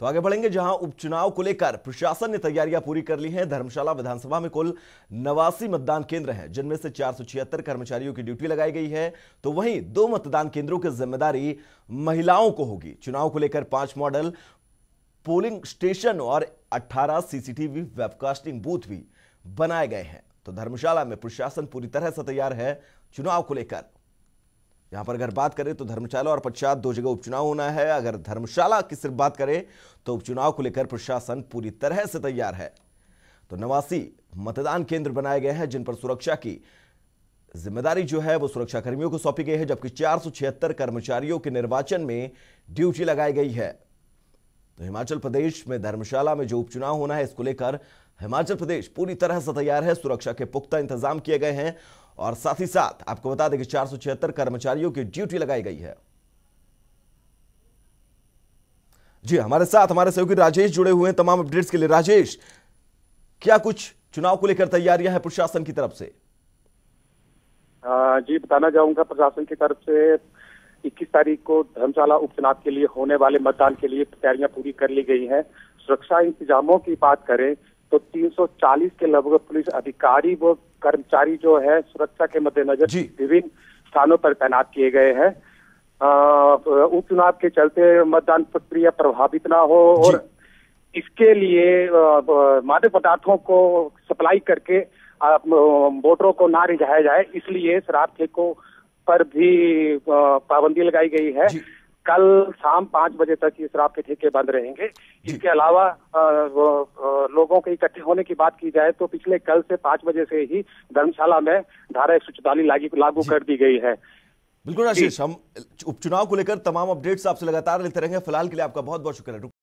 तो आगे बढ़ेंगे जहां उपचुनाव को लेकर प्रशासन ने तैयारियां पूरी कर ली हैं धर्मशाला विधानसभा में कुल नवासी मतदान केंद्र हैं जिनमें से चार कर्मचारियों की ड्यूटी लगाई गई है तो वहीं दो मतदान केंद्रों की जिम्मेदारी महिलाओं को होगी चुनाव को लेकर पांच मॉडल पोलिंग स्टेशन और 18 सीसीटीवी वेबकास्टिंग बूथ भी बनाए गए हैं तो धर्मशाला में प्रशासन पूरी तरह से तैयार है चुनाव को लेकर यहां पर अगर बात करें तो धर्मशाला और पश्चात दो जगह उपचुनाव होना है अगर धर्मशाला की सिर्फ बात करें तो उपचुनाव को लेकर प्रशासन पूरी तरह से तैयार है तो नवासी मतदान केंद्र बनाए गए हैं जिन पर सुरक्षा की जिम्मेदारी जो है वो सुरक्षाकर्मियों को सौंपी गई है जबकि चार कर्मचारियों के निर्वाचन में ड्यूटी लगाई गई है तो हिमाचल प्रदेश में धर्मशाला में जो उपचुनाव होना है इसको लेकर हिमाचल प्रदेश पूरी तरह से तैयार है सुरक्षा के पुख्ता इंतजाम किए गए हैं और साथ ही साथ आपको बता दें कि चार कर्मचारियों की ड्यूटी लगाई गई है जी हमारे साथ हमारे सहयोगी राजेश जुड़े हुए हैं तमाम अपडेट्स के लिए राजेश क्या कुछ चुनाव को लेकर तैयारियां है प्रशासन की तरफ से आ, जी बताना चाहूंगा प्रशासन की तरफ से 21 तारीख को धर्मशाला उपचुनाव के लिए होने वाले मतदान के लिए तैयारियां पूरी कर ली गई हैं सुरक्षा इंतजामों की बात करें तो 340 के लगभग पुलिस अधिकारी व कर्मचारी जो है सुरक्षा के मद्देनजर विभिन्न स्थानों पर तैनात किए गए हैं उपचुनाव के चलते मतदान प्रक्रिया प्रभावित ना हो और इसके लिए मादक पदार्थों को सप्लाई करके वोटरों को ना रिझाया जाए इसलिए शराब ठेकों पर भी पाबंदी लगाई गई है कल शाम पांच बजे तक ये शराब के ठेके बंद रहेंगे इसके अलावा आ, आ, लोगों के इकट्ठे होने की बात की जाए तो पिछले कल से पांच बजे से ही धर्मशाला में धारा एक लागू कर दी गई है बिल्कुल आशीष हम उपचुनाव को लेकर तमाम अपडेट्स आपसे लगातार लेते रहेंगे फिलहाल के लिए आपका बहुत बहुत शुक्रिया